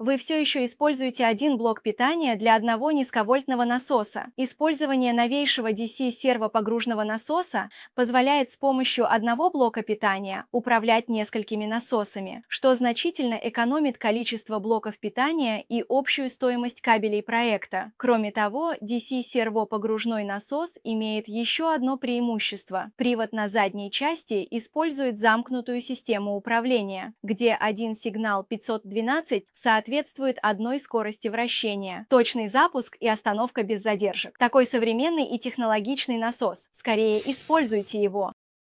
Вы все еще используете один блок питания для одного низковольтного насоса. Использование новейшего DC-сервопогружного насоса позволяет с помощью одного блока питания управлять несколькими насосами, что значительно экономит количество блоков питания и общую стоимость кабелей проекта. Кроме того, DC-сервопогружной насос имеет еще одно преимущество. Привод на задней части использует замкнутую систему управления, где один сигнал 512 соответствует соответствует одной скорости вращения. Точный запуск и остановка без задержек. Такой современный и технологичный насос. Скорее используйте его.